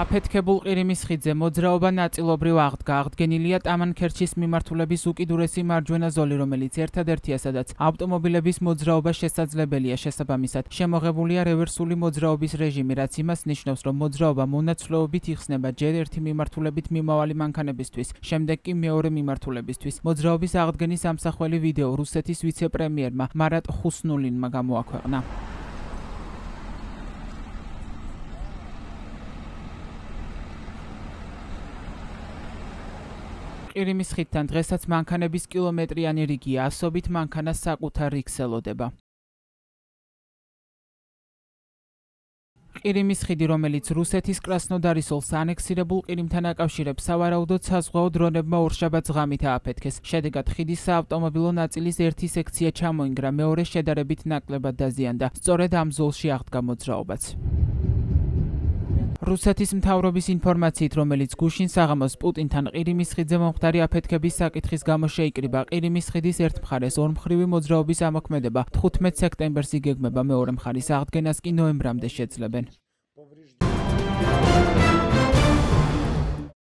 აფეთქებულ ყირიმის ხიძე მოძრაობა ნაწილობრივ აღდგა. აღდგენილია ტამანქერჩის მიმართულების უკიდურესი მარჯვენა ზოლი, რომელიც ერთადერთია, სადაც ავტომობილების მოძრაობა შესაძლებელია. შესაბამისად, შემოღებულია რევერსული მოძრაობის რეჟიმი, რაც იმას ნიშნავს, რომ მოძრაობა მონაცვლეობით იხსნება ჯერ ერთი მიმართულებით მიმავალი მანქანებისთვის, შემდეგ კი მეორე მიმართულებისთვის. მოძრაობის აღდგენის ამსახველი ვიდეო რუსეთის ვიცე-პრემიერმა მარატ ხუსნულინმა გამოაქვეყნა. ყირიმის ხიდთან დღესაც მანქანების კილომეტრიანი რიგი ასობით მანქანას საკუთარ რიქსელოდება. ყირიმის ხიდი, რომელიც რუსეთის კრასნოდარის ოლს ანექსირებულ ყირიმთან აკავშირებს, სავარაუდოდ საზღვაო დრონებმა ორშაბათს ღამით ააფეთქეს. შედეგად ხიდის საავტომობილო ნაწილის ერთი სექცია ჩამოინგრა, მეორე შედარებით ნაკლებად დაზიანდა. სწორედ ამ ზოლში აღდგა მოძრაობაც. რუსეთის მთავრობის ინფორმაციით, რომელიც გუშინ საღამოს პუტინთან ყირიმის ხიდზე მომხდარი აფეთქების საკითხის გამო შეიკრიბა, ყირიმის ხიდის ერთ მხარეს ორმხრივი მოძრაობის ამოქმედება 15 სექტემბერს იგეგმება, მეორე მხარის აღდგენას კი ნოემბრამდე შეძლებენ.